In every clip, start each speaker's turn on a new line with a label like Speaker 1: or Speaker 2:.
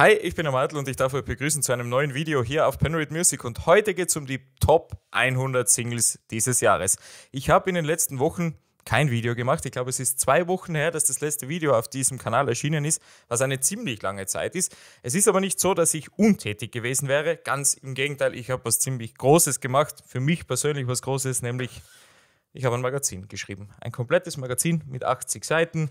Speaker 1: Hi, ich bin der Martel und ich darf euch begrüßen zu einem neuen Video hier auf Penrith Music und heute geht es um die Top 100 Singles dieses Jahres. Ich habe in den letzten Wochen kein Video gemacht. Ich glaube, es ist zwei Wochen her, dass das letzte Video auf diesem Kanal erschienen ist, was eine ziemlich lange Zeit ist. Es ist aber nicht so, dass ich untätig gewesen wäre. Ganz im Gegenteil, ich habe was ziemlich Großes gemacht. Für mich persönlich was Großes, nämlich ich habe ein Magazin geschrieben. Ein komplettes Magazin mit 80 Seiten,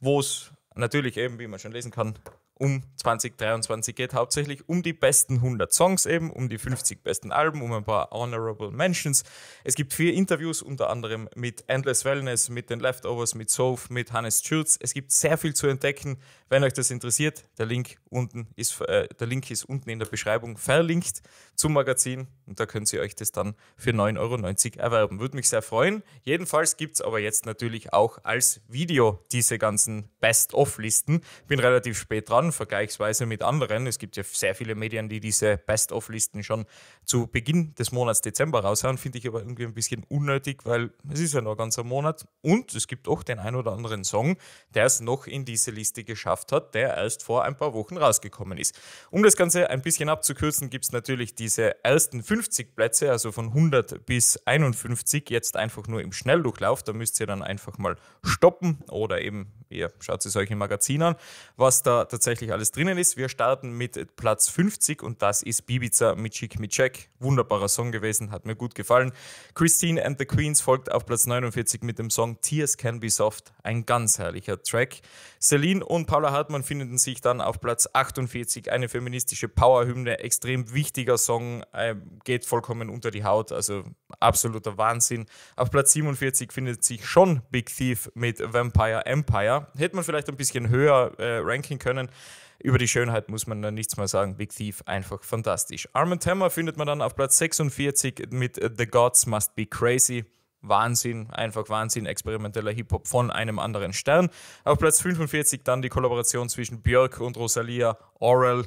Speaker 1: wo es natürlich eben, wie man schon lesen kann, um 2023 geht, hauptsächlich um die besten 100 Songs eben, um die 50 besten Alben, um ein paar Honorable Mentions. Es gibt vier Interviews, unter anderem mit Endless Wellness, mit den Leftovers, mit Soph, mit Hannes Schürz. Es gibt sehr viel zu entdecken. Wenn euch das interessiert, der Link, unten ist, äh, der Link ist unten in der Beschreibung verlinkt zum Magazin und da könnt ihr euch das dann für 9,90 Euro erwerben. Würde mich sehr freuen. Jedenfalls gibt es aber jetzt natürlich auch als Video diese ganzen Best-of-Listen. Bin relativ spät dran vergleichsweise mit anderen. Es gibt ja sehr viele Medien, die diese Best-of-Listen schon zu Beginn des Monats Dezember raushauen, finde ich aber irgendwie ein bisschen unnötig, weil es ist ja noch ein ganzer Monat und es gibt auch den ein oder anderen Song, der es noch in diese Liste geschafft hat, der erst vor ein paar Wochen rausgekommen ist. Um das Ganze ein bisschen abzukürzen, gibt es natürlich diese ersten 50 Plätze, also von 100 bis 51, jetzt einfach nur im Schnelldurchlauf. Da müsst ihr dann einfach mal stoppen oder eben, ihr schaut es euch im Magazin an, was da tatsächlich tatsächlich alles drinnen ist. Wir starten mit Platz 50 und das ist Bibica mit Chick mit Jack. Wunderbarer Song gewesen, hat mir gut gefallen. Christine and the Queens folgt auf Platz 49 mit dem Song Tears Can Be Soft. Ein ganz herrlicher Track. Celine und Paula Hartmann finden sich dann auf Platz 48. Eine feministische Powerhymne, extrem wichtiger Song, äh, geht vollkommen unter die Haut, also absoluter Wahnsinn. Auf Platz 47 findet sich schon Big Thief mit Vampire Empire. Hätte man vielleicht ein bisschen höher äh, ranken können, über die Schönheit muss man dann nichts mehr sagen. Big Thief, einfach fantastisch. Arm Hammer findet man dann auf Platz 46 mit The Gods Must Be Crazy. Wahnsinn, einfach Wahnsinn, experimenteller Hip-Hop von einem anderen Stern. Auf Platz 45 dann die Kollaboration zwischen Björk und Rosalia, Oral,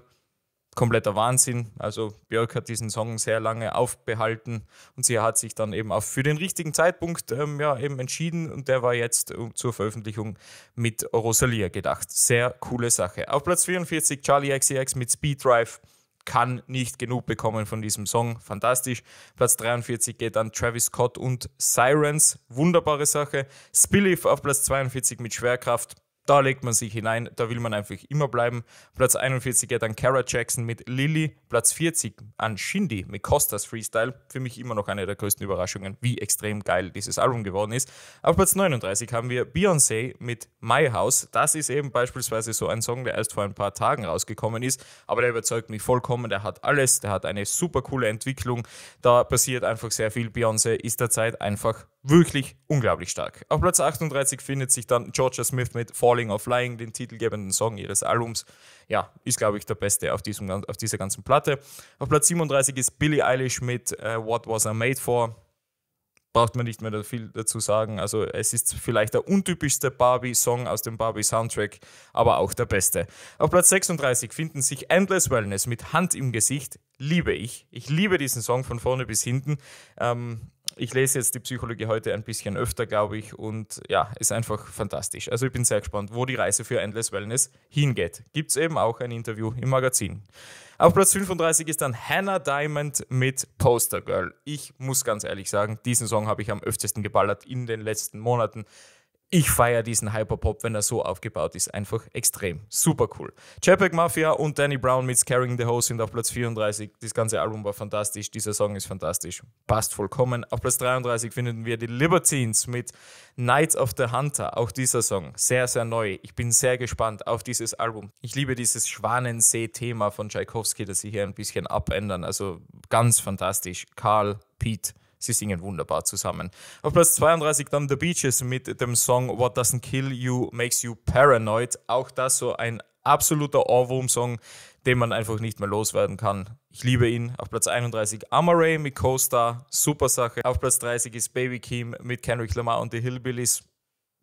Speaker 1: kompletter Wahnsinn. Also Björk hat diesen Song sehr lange aufbehalten und sie hat sich dann eben auch für den richtigen Zeitpunkt ähm, ja, eben entschieden und der war jetzt äh, zur Veröffentlichung mit Rosalia gedacht. Sehr coole Sache. Auf Platz 44 Charlie XCX mit Speed Drive. Kann nicht genug bekommen von diesem Song. Fantastisch. Platz 43 geht an Travis Scott und Sirens. Wunderbare Sache. Spillif auf Platz 42 mit Schwerkraft da legt man sich hinein, da will man einfach immer bleiben. Platz 41 geht an Kara Jackson mit Lilly, Platz 40 an Shindy mit Costas Freestyle. Für mich immer noch eine der größten Überraschungen, wie extrem geil dieses Album geworden ist. Auf Platz 39 haben wir Beyoncé mit My House. Das ist eben beispielsweise so ein Song, der erst vor ein paar Tagen rausgekommen ist, aber der überzeugt mich vollkommen. Der hat alles, der hat eine super coole Entwicklung. Da passiert einfach sehr viel. Beyoncé ist derzeit einfach wirklich unglaublich stark. Auf Platz 38 findet sich dann Georgia Smith mit Falling or Flying, den titelgebenden Song ihres Albums. Ja, ist, glaube ich, der beste auf, diesem, auf dieser ganzen Platte. Auf Platz 37 ist Billie Eilish mit äh, What Was I Made For. Braucht man nicht mehr viel dazu sagen. Also es ist vielleicht der untypischste Barbie-Song aus dem Barbie-Soundtrack, aber auch der beste. Auf Platz 36 finden sich Endless Wellness mit Hand im Gesicht. Liebe ich. Ich liebe diesen Song von vorne bis hinten. Ähm, ich lese jetzt die Psychologie heute ein bisschen öfter, glaube ich, und ja, ist einfach fantastisch. Also ich bin sehr gespannt, wo die Reise für Endless Wellness hingeht. Gibt es eben auch ein Interview im Magazin. Auf Platz 35 ist dann Hannah Diamond mit Poster Girl. Ich muss ganz ehrlich sagen, diesen Song habe ich am öftesten geballert in den letzten Monaten ich feiere diesen Hyperpop, wenn er so aufgebaut ist, einfach extrem. Super cool. Chapek Mafia und Danny Brown mit Scaring the Hose sind auf Platz 34. Das ganze Album war fantastisch, dieser Song ist fantastisch. Passt vollkommen. Auf Platz 33 finden wir die Libertines mit Knights of the Hunter. Auch dieser Song, sehr, sehr neu. Ich bin sehr gespannt auf dieses Album. Ich liebe dieses Schwanensee-Thema von Tchaikovsky, das sie hier ein bisschen abändern. Also ganz fantastisch. Karl, Pete Sie singen wunderbar zusammen. Auf Platz 32 dann The Beaches mit dem Song What Doesn't Kill You Makes You Paranoid. Auch das so ein absoluter Ohrwurm-Song, den man einfach nicht mehr loswerden kann. Ich liebe ihn. Auf Platz 31 Amaray mit Costa, super Sache. Auf Platz 30 ist Baby Kim mit Kendrick Lamar und The Hillbillies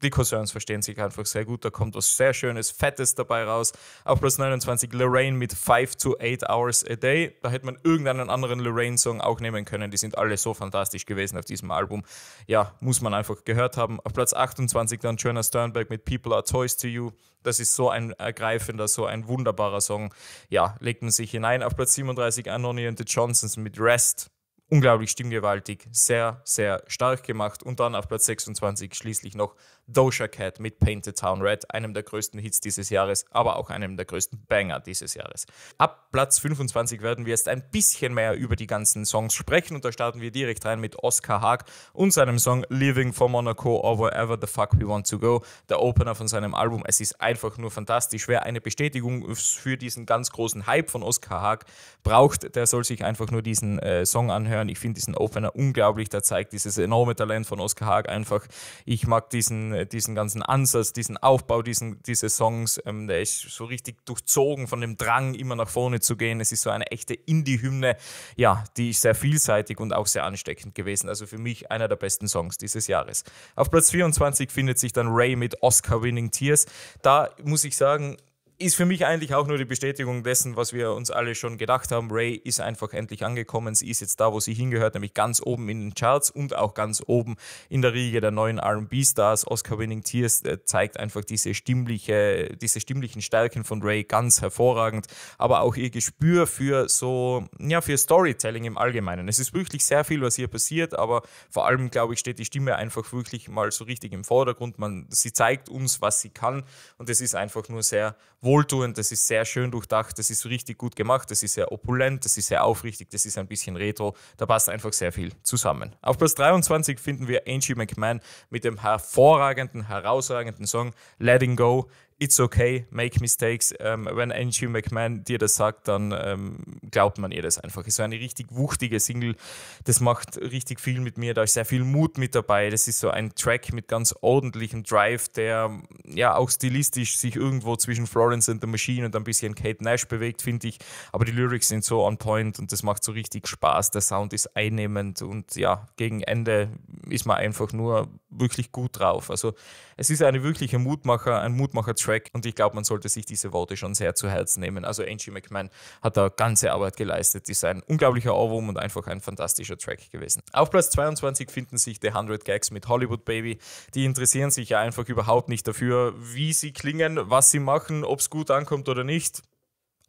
Speaker 1: die Cousins verstehen sich einfach sehr gut. Da kommt was sehr Schönes, Fettes dabei raus. Auf Platz 29 Lorraine mit 5 to 8 Hours a Day. Da hätte man irgendeinen anderen Lorraine-Song auch nehmen können. Die sind alle so fantastisch gewesen auf diesem Album. Ja, muss man einfach gehört haben. Auf Platz 28 dann Jonas Sternberg mit People Are Toys to You. Das ist so ein ergreifender, so ein wunderbarer Song. Ja, legt man sich hinein. Auf Platz 37 Anthony and the Johnsons mit Rest unglaublich stimmgewaltig, sehr, sehr stark gemacht. Und dann auf Platz 26 schließlich noch Doja Cat mit Painted Town Red, einem der größten Hits dieses Jahres, aber auch einem der größten Banger dieses Jahres. Ab Platz 25 werden wir jetzt ein bisschen mehr über die ganzen Songs sprechen und da starten wir direkt rein mit Oscar Haag und seinem Song Living for Monaco or Wherever the Fuck We Want to Go, der Opener von seinem Album. Es ist einfach nur fantastisch. Wer eine Bestätigung für diesen ganz großen Hype von Oscar Haag braucht, der soll sich einfach nur diesen äh, Song anhören. Ich finde diesen Opener unglaublich, der zeigt dieses enorme Talent von Oscar Haag einfach. Ich mag diesen, äh, diesen ganzen Ansatz, diesen Aufbau diesen, dieses Songs. Ähm, der ist so richtig durchzogen von dem Drang, immer nach vorne zu gehen. Es ist so eine echte Indie-Hymne, ja, die ist sehr vielseitig und auch sehr ansteckend gewesen. Also für mich einer der besten Songs dieses Jahres. Auf Platz 24 findet sich dann Ray mit Oscar-Winning Tears. Da muss ich sagen, ist für mich eigentlich auch nur die Bestätigung dessen, was wir uns alle schon gedacht haben. Ray ist einfach endlich angekommen. Sie ist jetzt da, wo sie hingehört, nämlich ganz oben in den Charts und auch ganz oben in der Riege der neuen RB-Stars. Oscar-winning Tears äh, zeigt einfach diese, stimmliche, diese stimmlichen Stärken von Ray ganz hervorragend, aber auch ihr Gespür für so, ja, für Storytelling im Allgemeinen. Es ist wirklich sehr viel, was hier passiert, aber vor allem, glaube ich, steht die Stimme einfach wirklich mal so richtig im Vordergrund. Man, sie zeigt uns, was sie kann und es ist einfach nur sehr wohl wohltuend, das ist sehr schön durchdacht, das ist richtig gut gemacht, das ist sehr opulent, das ist sehr aufrichtig, das ist ein bisschen retro. Da passt einfach sehr viel zusammen. Auf Platz 23 finden wir Angie McMahon mit dem hervorragenden, herausragenden Song Letting Go it's okay, make mistakes. Ähm, wenn Angie McMahon dir das sagt, dann ähm, glaubt man ihr das einfach. Es ist eine richtig wuchtige Single. Das macht richtig viel mit mir. Da ist sehr viel Mut mit dabei. Das ist so ein Track mit ganz ordentlichem Drive, der ja auch stilistisch sich irgendwo zwischen Florence and the Machine und ein bisschen Kate Nash bewegt, finde ich. Aber die Lyrics sind so on point und das macht so richtig Spaß. Der Sound ist einnehmend und ja, gegen Ende ist man einfach nur wirklich gut drauf. Also es ist eine wirkliche Mutmacher, ein Mutmacher-Track und ich glaube, man sollte sich diese Worte schon sehr zu Herzen nehmen. Also Angie McMahon hat da ganze Arbeit geleistet, ist ein unglaublicher Ohrwurm und einfach ein fantastischer Track gewesen. Auf Platz 22 finden sich The 100 Gags mit Hollywood Baby. Die interessieren sich ja einfach überhaupt nicht dafür, wie sie klingen, was sie machen, ob es gut ankommt oder nicht.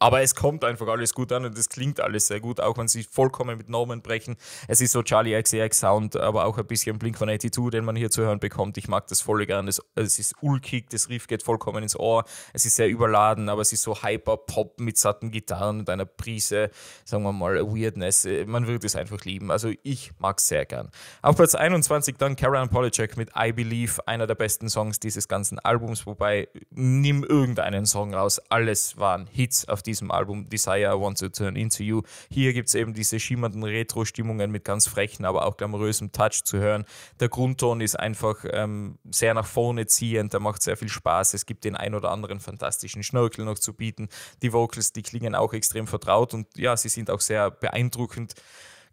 Speaker 1: Aber es kommt einfach alles gut an und es klingt alles sehr gut, auch wenn sie vollkommen mit Normen brechen. Es ist so Charlie XCX Sound, aber auch ein bisschen Blink von 82, den man hier zu hören bekommt. Ich mag das voll gern. Das, es ist ulkig, das Riff geht vollkommen ins Ohr. Es ist sehr überladen, aber es ist so Hyper-Pop mit satten Gitarren und einer Prise, sagen wir mal, Weirdness. Man wird es einfach lieben. Also ich mag es sehr gern. Auf Platz 21 dann Karen Polacek mit I Believe, einer der besten Songs dieses ganzen Albums, wobei nimm irgendeinen Song raus. Alles waren Hits, auf die diesem Album Desire, I Want to Turn Into You. Hier gibt es eben diese schimmernden Retro-Stimmungen mit ganz frechen, aber auch glamourösem Touch zu hören. Der Grundton ist einfach ähm, sehr nach vorne ziehend, der macht sehr viel Spaß. Es gibt den ein oder anderen fantastischen Schnörkel noch zu bieten. Die Vocals, die klingen auch extrem vertraut und ja, sie sind auch sehr beeindruckend.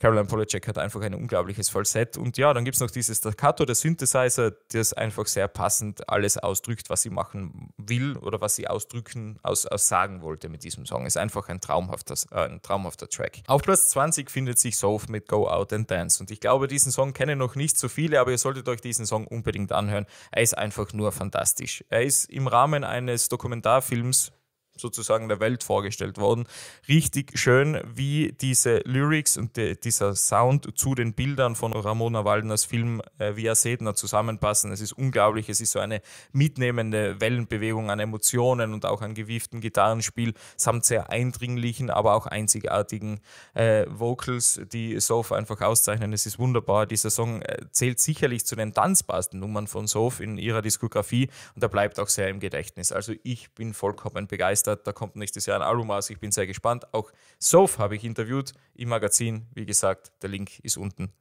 Speaker 1: Caroline Polacek hat einfach ein unglaubliches Falsett. Und ja, dann gibt es noch dieses Staccato, der Synthesizer, das einfach sehr passend alles ausdrückt, was sie machen will oder was sie ausdrücken, aus, aus sagen wollte mit diesem Song. Ist einfach ein traumhafter, äh, ein traumhafter Track. Auf Platz 20 findet sich Soph mit Go Out and Dance. Und ich glaube, diesen Song kennen noch nicht so viele, aber ihr solltet euch diesen Song unbedingt anhören. Er ist einfach nur fantastisch. Er ist im Rahmen eines Dokumentarfilms sozusagen der Welt vorgestellt worden. Richtig schön, wie diese Lyrics und die, dieser Sound zu den Bildern von Ramona Waldners Film äh, Via Sedna zusammenpassen. Es ist unglaublich, es ist so eine mitnehmende Wellenbewegung an Emotionen und auch an gewieften Gitarrenspiel, samt sehr eindringlichen, aber auch einzigartigen äh, Vocals, die Soph einfach auszeichnen. Es ist wunderbar. Dieser Song äh, zählt sicherlich zu den tanzbarsten Nummern von Soph in ihrer Diskografie und er bleibt auch sehr im Gedächtnis. Also ich bin vollkommen begeistert begeistert. Da kommt nächstes Jahr ein Album raus. Ich bin sehr gespannt. Auch Soph habe ich interviewt im Magazin. Wie gesagt, der Link ist unten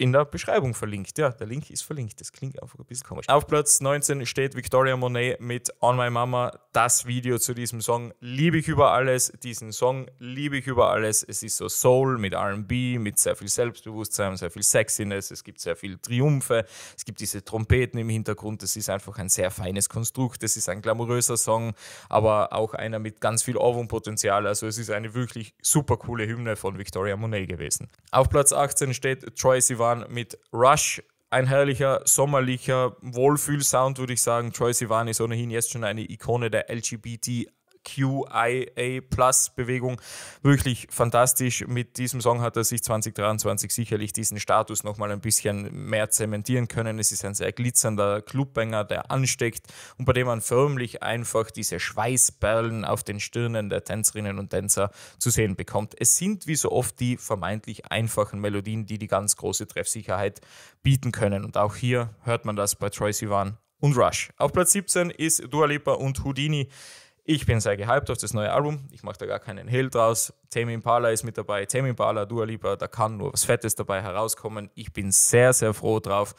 Speaker 1: in der Beschreibung verlinkt. Ja, der Link ist verlinkt. Das klingt einfach ein bisschen komisch. Auf Platz 19 steht Victoria Monet mit On My Mama. Das Video zu diesem Song liebe ich über alles. Diesen Song liebe ich über alles. Es ist so Soul mit RB, mit sehr viel Selbstbewusstsein, sehr viel Sexiness. Es gibt sehr viel Triumphe. Es gibt diese Trompeten im Hintergrund. Es ist einfach ein sehr feines Konstrukt. Es ist ein glamouröser Song, aber auch einer mit ganz viel Ohrwurmpotenzial. Also es ist eine wirklich super coole Hymne von Victoria Monet gewesen. Auf Platz 18 steht Troy Sivan waren mit Rush, ein herrlicher, sommerlicher Wohlfühlsound, würde ich sagen. Troy Sivan ist ohnehin jetzt schon eine Ikone der LGBT QIA Plus Bewegung. Wirklich fantastisch. Mit diesem Song hat er sich 2023 sicherlich diesen Status nochmal ein bisschen mehr zementieren können. Es ist ein sehr glitzernder Clubbanger, der ansteckt und bei dem man förmlich einfach diese Schweißperlen auf den Stirnen der Tänzerinnen und Tänzer zu sehen bekommt. Es sind wie so oft die vermeintlich einfachen Melodien, die die ganz große Treffsicherheit bieten können. Und auch hier hört man das bei Troy Sivan und Rush. Auf Platz 17 ist Dua Lipa und Houdini. Ich bin sehr gehypt auf das neue Album. Ich mache da gar keinen Hehl draus. Tame Impala ist mit dabei. Tame Impala, Dua Lipa, da kann nur was Fettes dabei herauskommen. Ich bin sehr, sehr froh drauf.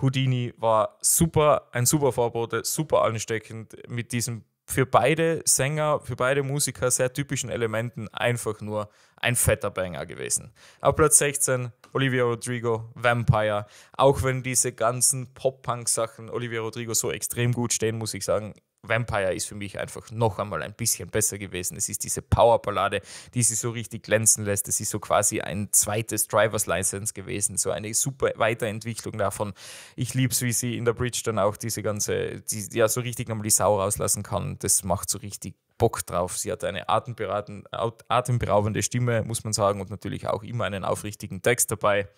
Speaker 1: Houdini war super, ein super Vorbote, super ansteckend mit diesem für beide Sänger, für beide Musiker sehr typischen Elementen einfach nur ein fetter Banger gewesen. Auf Platz 16 Olivia Rodrigo, Vampire. Auch wenn diese ganzen Pop-Punk-Sachen Olivia Rodrigo so extrem gut stehen, muss ich sagen, Vampire ist für mich einfach noch einmal ein bisschen besser gewesen. Es ist diese Powerballade, die sie so richtig glänzen lässt. Es ist so quasi ein zweites Driver's License gewesen, so eine super Weiterentwicklung davon. Ich liebe es, wie sie in der Bridge dann auch diese ganze, die, ja so richtig nochmal die Sau rauslassen kann. Das macht so richtig Bock drauf. Sie hat eine atemberaubende Stimme, muss man sagen, und natürlich auch immer einen aufrichtigen Text dabei.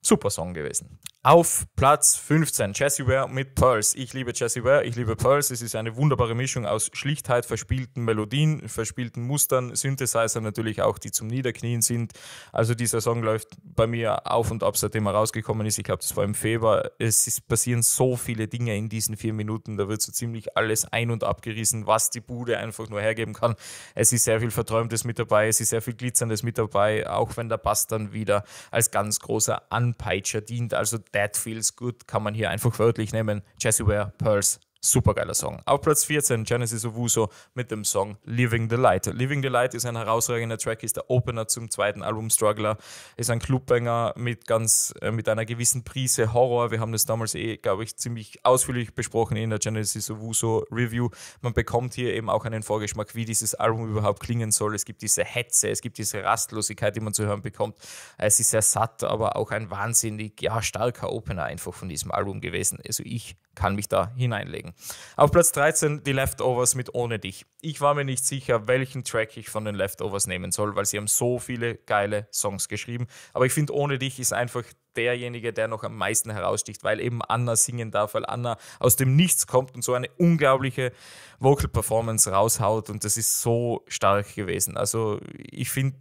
Speaker 1: Super Song gewesen. Auf Platz 15 Jessie Ware mit Pearls. Ich liebe Jessie Ware, ich liebe Pearls. Es ist eine wunderbare Mischung aus Schlichtheit, verspielten Melodien, verspielten Mustern, Synthesizer natürlich auch, die zum Niederknien sind. Also dieser Song läuft bei mir auf und ab, seitdem er rausgekommen ist. Ich glaube, das war im Februar. Es ist, passieren so viele Dinge in diesen vier Minuten. Da wird so ziemlich alles ein- und abgerissen, was die Bude einfach nur hergeben kann. Es ist sehr viel Verträumtes mit dabei, es ist sehr viel Glitzerndes mit dabei, auch wenn der Bass dann wieder als ganz großer Anpeitscher dient. Also That Feels Good kann man hier einfach wörtlich nehmen. Jesse Ware, Pearls, Supergeiler Song. Auf Platz 14 Genesis Owuso mit dem Song Living the Light. Living the Light ist ein herausragender Track, ist der Opener zum zweiten Album Struggler, ist ein Clubbanger mit ganz äh, mit einer gewissen Prise Horror. Wir haben das damals eh, glaube ich, ziemlich ausführlich besprochen in der Genesis Owuso Review. Man bekommt hier eben auch einen Vorgeschmack, wie dieses Album überhaupt klingen soll. Es gibt diese Hetze, es gibt diese Rastlosigkeit, die man zu hören bekommt. Es ist sehr satt, aber auch ein wahnsinnig ja starker Opener einfach von diesem Album gewesen. Also ich kann mich da hineinlegen. Auf Platz 13 die Leftovers mit Ohne dich. Ich war mir nicht sicher, welchen Track ich von den Leftovers nehmen soll, weil sie haben so viele geile Songs geschrieben. Aber ich finde, Ohne dich ist einfach derjenige, der noch am meisten heraussticht, weil eben Anna singen darf, weil Anna aus dem Nichts kommt und so eine unglaubliche Vocal Performance raushaut und das ist so stark gewesen. Also ich finde,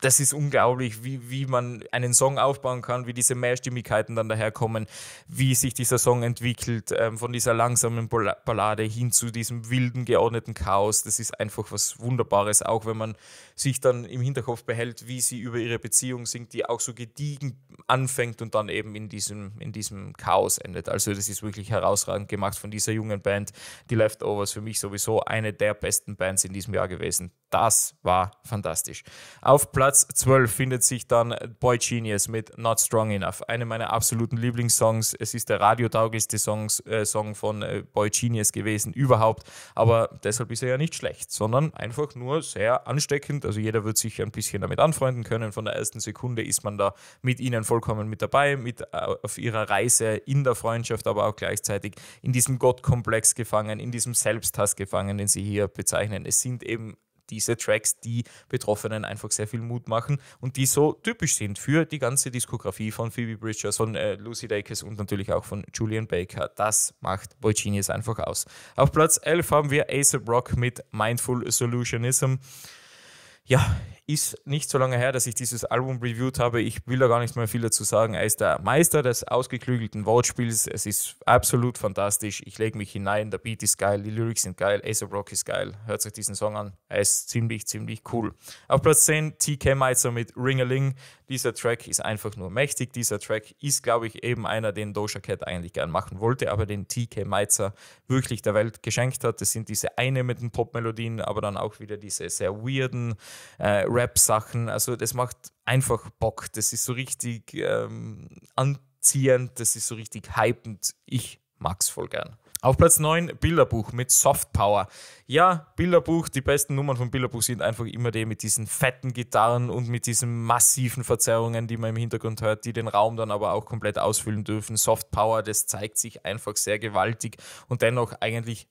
Speaker 1: das ist unglaublich, wie, wie man einen Song aufbauen kann, wie diese Mehrstimmigkeiten dann daherkommen, wie sich dieser Song entwickelt, ähm, von dieser langsamen Ballade hin zu diesem wilden, geordneten Chaos. Das ist einfach was Wunderbares, auch wenn man sich dann im Hinterkopf behält, wie sie über ihre Beziehung singt, die auch so gediegen anfängt und dann eben in diesem, in diesem Chaos endet. Also, das ist wirklich herausragend gemacht von dieser jungen Band. Die Leftovers für mich sowieso eine der besten Bands in diesem Jahr gewesen. Das war fantastisch. Auf Platz Platz 12 findet sich dann Boy Genius mit Not Strong Enough, Einer meiner absoluten Lieblingssongs. Es ist der radiotauglichste Songs, äh, Song von äh, Boy Genius gewesen überhaupt, aber deshalb ist er ja nicht schlecht, sondern einfach nur sehr ansteckend. Also jeder wird sich ein bisschen damit anfreunden können. Von der ersten Sekunde ist man da mit ihnen vollkommen mit dabei, mit äh, auf ihrer Reise in der Freundschaft, aber auch gleichzeitig in diesem Gottkomplex gefangen, in diesem Selbsthass gefangen, den sie hier bezeichnen. Es sind eben diese Tracks, die Betroffenen einfach sehr viel Mut machen und die so typisch sind für die ganze Diskografie von Phoebe Bridgers, von äh, Lucy Dacus und natürlich auch von Julian Baker. Das macht Boy Genius einfach aus. Auf Platz 11 haben wir Ace Rock mit Mindful Solutionism. Ja, ist nicht so lange her, dass ich dieses Album reviewed habe. Ich will da gar nicht mehr viel dazu sagen. Er ist der Meister des ausgeklügelten Wortspiels. Es ist absolut fantastisch. Ich lege mich hinein. Der Beat ist geil, die Lyrics sind geil, Ace of Rock ist geil. Hört euch diesen Song an. Er ist ziemlich, ziemlich cool. Auf Platz 10 TK Meizer mit Ringeling. Dieser Track ist einfach nur mächtig. Dieser Track ist, glaube ich, eben einer, den Doja Cat eigentlich gern machen wollte, aber den TK Meizer wirklich der Welt geschenkt hat. Das sind diese eine mit den Popmelodien, aber dann auch wieder diese sehr weirden äh, Rap-Sachen. Also das macht einfach Bock. Das ist so richtig ähm, anziehend, das ist so richtig hypend. Ich mag's voll gern. Auf Platz 9 Bilderbuch mit Soft Power. Ja, Bilderbuch, die besten Nummern von Bilderbuch sind einfach immer die mit diesen fetten Gitarren und mit diesen massiven Verzerrungen, die man im Hintergrund hört, die den Raum dann aber auch komplett ausfüllen dürfen. Soft Power, das zeigt sich einfach sehr gewaltig und dennoch eigentlich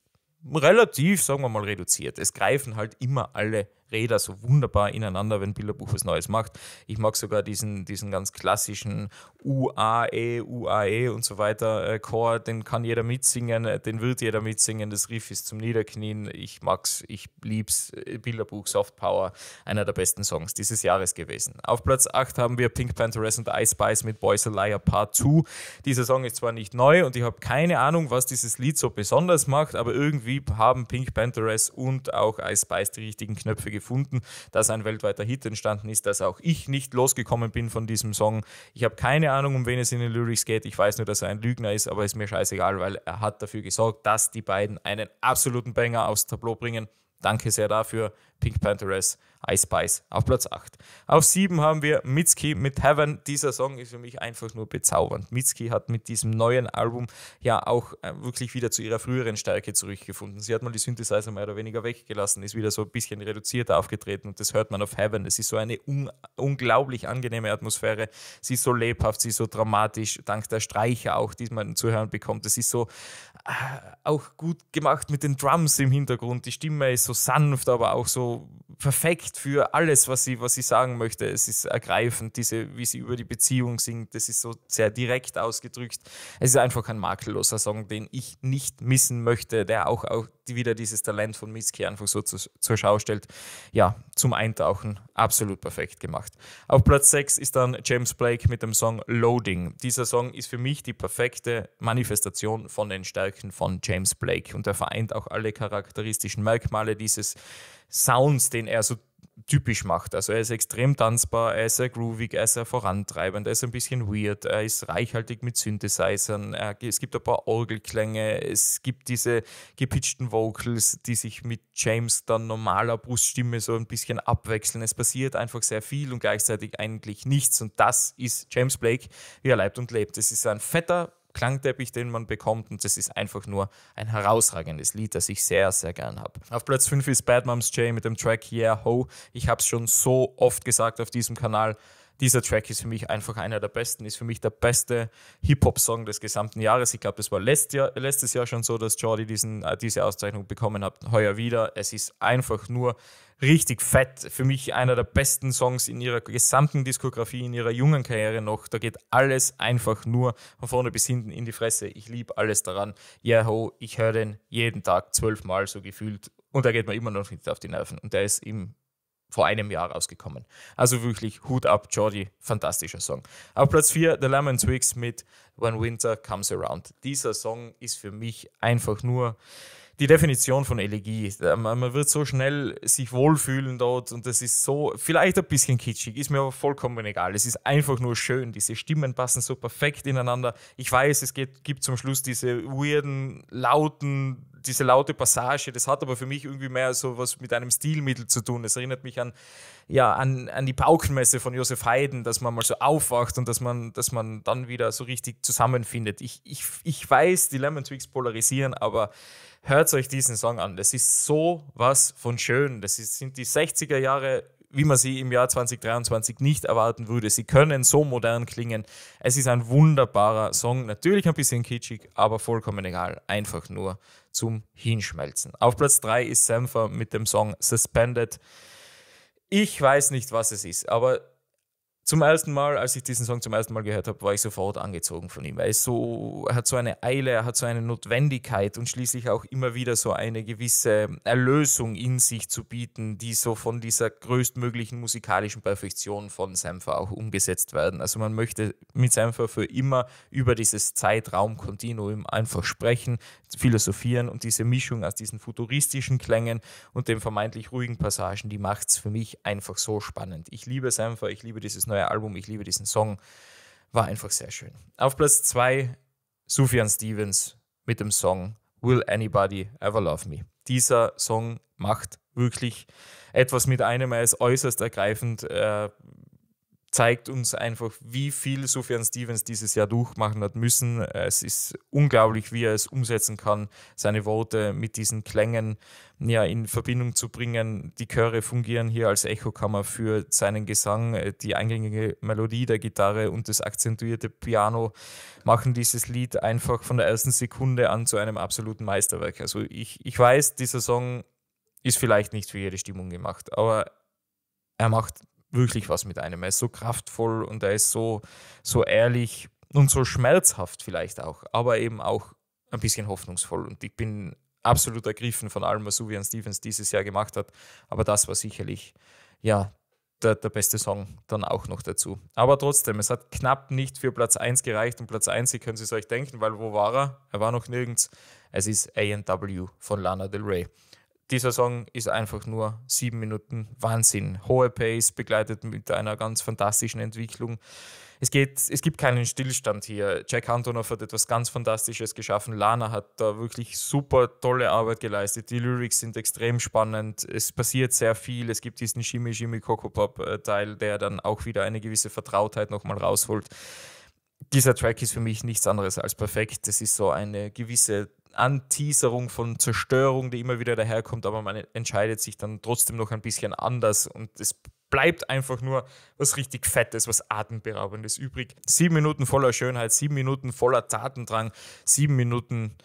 Speaker 1: relativ, sagen wir mal, reduziert. Es greifen halt immer alle Räder so wunderbar ineinander, wenn Bilderbuch was Neues macht. Ich mag sogar diesen, diesen ganz klassischen UAE, UAE und so weiter äh, Chor, den kann jeder mitsingen, äh, den wird jeder mitsingen, das Riff ist zum Niederknien. Ich mag's, ich lieb's. Äh, Bilderbuch Soft Power, einer der besten Songs dieses Jahres gewesen. Auf Platz 8 haben wir Pink Pantheress und Ice Spice mit Boys a Liar Part 2. Dieser Song ist zwar nicht neu und ich habe keine Ahnung, was dieses Lied so besonders macht, aber irgendwie haben Pink Pantheress und auch Ice Spice die richtigen Knöpfe gefunden, dass ein weltweiter Hit entstanden ist, dass auch ich nicht losgekommen bin von diesem Song. Ich habe keine Ahnung, um wen es in den Lyrics geht. Ich weiß nur, dass er ein Lügner ist, aber ist mir scheißegal, weil er hat dafür gesorgt, dass die beiden einen absoluten Banger aufs Tableau bringen. Danke sehr dafür. Pink Panthers, I Spice auf Platz 8. Auf 7 haben wir Mitski mit Heaven. Dieser Song ist für mich einfach nur bezaubernd. Mitski hat mit diesem neuen Album ja auch äh, wirklich wieder zu ihrer früheren Stärke zurückgefunden. Sie hat mal die Synthesizer mehr oder weniger weggelassen, ist wieder so ein bisschen reduzierter aufgetreten und das hört man auf Heaven. Es ist so eine un unglaublich angenehme Atmosphäre. Sie ist so lebhaft, sie ist so dramatisch, dank der Streicher auch, die man zu hören bekommt. Es ist so äh, auch gut gemacht mit den Drums im Hintergrund. Die Stimme ist so sanft, aber auch so perfekt für alles, was sie, was sie sagen möchte. Es ist ergreifend, diese, wie sie über die Beziehung singt. Das ist so sehr direkt ausgedrückt. Es ist einfach ein makelloser Song, den ich nicht missen möchte, der auch, auch die wieder dieses Talent von Miski einfach so zu, zur Schau stellt. Ja, zum Eintauchen absolut perfekt gemacht. Auf Platz 6 ist dann James Blake mit dem Song Loading. Dieser Song ist für mich die perfekte Manifestation von den Stärken von James Blake und er vereint auch alle charakteristischen Merkmale dieses Sounds, den er so typisch macht. Also er ist extrem tanzbar, er ist sehr groovig, er ist sehr vorantreibend, er ist ein bisschen weird, er ist reichhaltig mit Synthesizern, er, es gibt ein paar Orgelklänge, es gibt diese gepitchten Vocals, die sich mit James dann normaler Bruststimme so ein bisschen abwechseln. Es passiert einfach sehr viel und gleichzeitig eigentlich nichts und das ist James Blake, wie er lebt und lebt. Es ist ein fetter, Klangteppich, den man bekommt. Und das ist einfach nur ein herausragendes Lied, das ich sehr, sehr gern habe. Auf Platz 5 ist Bad Moms J mit dem Track Yeah Ho. Ich habe es schon so oft gesagt auf diesem Kanal dieser Track ist für mich einfach einer der besten, ist für mich der beste Hip-Hop-Song des gesamten Jahres. Ich glaube, das war letztes Jahr, letztes Jahr schon so, dass Jordi diesen, äh, diese Auszeichnung bekommen hat, heuer wieder. Es ist einfach nur richtig fett. Für mich einer der besten Songs in ihrer gesamten Diskografie, in ihrer jungen Karriere noch. Da geht alles einfach nur von vorne bis hinten in die Fresse. Ich liebe alles daran. Yeah, ho, ich höre den jeden Tag zwölfmal so gefühlt. Und da geht mir immer noch nicht auf die Nerven. Und der ist im vor einem Jahr rausgekommen. Also wirklich Hut ab, Jordi, fantastischer Song. Auf Platz 4 The Lemon Twigs mit When Winter Comes Around. Dieser Song ist für mich einfach nur die Definition von Elegie. Man wird so schnell sich wohlfühlen dort und das ist so, vielleicht ein bisschen kitschig, ist mir aber vollkommen egal. Es ist einfach nur schön. Diese Stimmen passen so perfekt ineinander. Ich weiß, es geht, gibt zum Schluss diese weirden, lauten, diese laute Passage, das hat aber für mich irgendwie mehr so was mit einem Stilmittel zu tun. Das erinnert mich an, ja, an, an die Paukenmesse von Josef Haydn, dass man mal so aufwacht und dass man, dass man dann wieder so richtig zusammenfindet. Ich, ich, ich weiß, die Lemon Twigs polarisieren, aber hört euch diesen Song an. Das ist so was von schön. Das ist, sind die 60er Jahre wie man sie im Jahr 2023 nicht erwarten würde. Sie können so modern klingen. Es ist ein wunderbarer Song, natürlich ein bisschen kitschig, aber vollkommen egal. Einfach nur zum Hinschmelzen. Auf Platz 3 ist Sampha mit dem Song Suspended. Ich weiß nicht, was es ist, aber zum ersten Mal, als ich diesen Song zum ersten Mal gehört habe, war ich sofort angezogen von ihm. Er, ist so, er hat so eine Eile, er hat so eine Notwendigkeit und schließlich auch immer wieder so eine gewisse Erlösung in sich zu bieten, die so von dieser größtmöglichen musikalischen Perfektion von Sampha auch umgesetzt werden. Also man möchte mit Sampha für immer über dieses Zeitraumkontinuum einfach sprechen, philosophieren und diese Mischung aus diesen futuristischen Klängen und den vermeintlich ruhigen Passagen, die macht es für mich einfach so spannend. Ich liebe Sampha, ich liebe dieses neue neue Album, ich liebe diesen Song, war einfach sehr schön. Auf Platz 2 Sufjan Stevens mit dem Song Will Anybody Ever Love Me. Dieser Song macht wirklich etwas mit einem, er ist äußerst ergreifend, er äh, zeigt uns einfach, wie viel Sufjan Stevens dieses Jahr durchmachen hat müssen. Es ist unglaublich, wie er es umsetzen kann, seine Worte mit diesen Klängen ja, in Verbindung zu bringen. Die Chöre fungieren hier als Echokammer für seinen Gesang. Die eingängige Melodie der Gitarre und das akzentuierte Piano machen dieses Lied einfach von der ersten Sekunde an zu einem absoluten Meisterwerk. Also ich, ich weiß, dieser Song ist vielleicht nicht für jede Stimmung gemacht, aber er macht wirklich was mit einem. Er ist so kraftvoll und er ist so, so ehrlich und so schmerzhaft vielleicht auch, aber eben auch ein bisschen hoffnungsvoll. Und ich bin absolut ergriffen von allem, was Uvian Stevens dieses Jahr gemacht hat. Aber das war sicherlich, ja, der, der, beste Song dann auch noch dazu. Aber trotzdem, es hat knapp nicht für Platz 1 gereicht. Und Platz 1, Sie können es euch denken, weil wo war er? Er war noch nirgends. Es ist AW von Lana Del Rey dieser Song ist einfach nur sieben Minuten Wahnsinn. Hohe Pace, begleitet mit einer ganz fantastischen Entwicklung. Es, geht, es gibt keinen Stillstand hier. Jack Antonoff hat etwas ganz Fantastisches geschaffen. Lana hat da wirklich super tolle Arbeit geleistet. Die Lyrics sind extrem spannend. Es passiert sehr viel. Es gibt diesen Shimmy Shimmy Coco Pop äh, Teil, der dann auch wieder eine gewisse Vertrautheit nochmal rausholt. Dieser Track ist für mich nichts anderes als perfekt. Es ist so eine gewisse Anteaserung von Zerstörung, die immer wieder daherkommt, aber man entscheidet sich dann trotzdem noch ein bisschen anders und es bleibt einfach nur was richtig Fettes, was Atemberaubendes übrig. Sieben Minuten voller Schönheit, sieben Minuten voller Tatendrang, sieben Minuten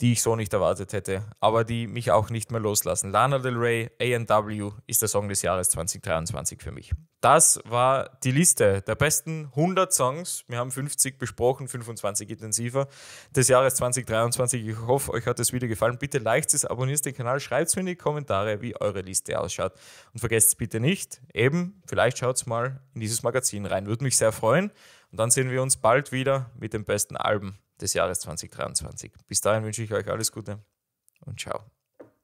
Speaker 1: die ich so nicht erwartet hätte, aber die mich auch nicht mehr loslassen. Lana Del Rey, AW ist der Song des Jahres 2023 für mich. Das war die Liste der besten 100 Songs. Wir haben 50 besprochen, 25 intensiver des Jahres 2023. Ich hoffe, euch hat das Video gefallen. Bitte liked es, abonniert den Kanal, schreibt es mir in die Kommentare, wie eure Liste ausschaut. Und vergesst es bitte nicht, eben, vielleicht schaut es mal in dieses Magazin rein. Würde mich sehr freuen. Und dann sehen wir uns bald wieder mit den besten Alben des Jahres 2023. Bis dahin wünsche ich euch alles Gute und ciao.